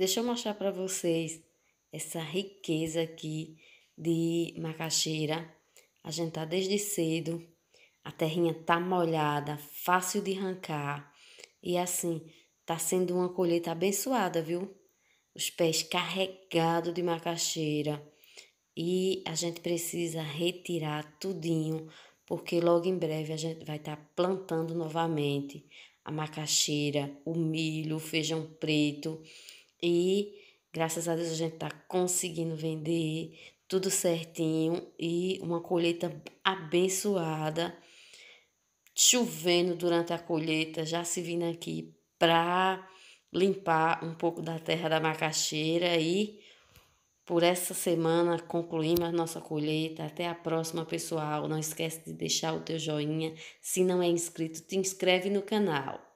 Deixa eu mostrar para vocês essa riqueza aqui de macaxeira. A gente tá desde cedo, a terrinha tá molhada, fácil de arrancar. E assim, tá sendo uma colheita abençoada, viu? Os pés carregados de macaxeira. E a gente precisa retirar tudinho, porque logo em breve a gente vai estar tá plantando novamente a macaxeira, o milho, o feijão preto e graças a Deus a gente tá conseguindo vender tudo certinho e uma colheita abençoada. Chovendo durante a colheita, já se vindo aqui para limpar um pouco da terra da macaxeira e por essa semana concluímos a nossa colheita. Até a próxima, pessoal. Não esquece de deixar o teu joinha. Se não é inscrito, te inscreve no canal.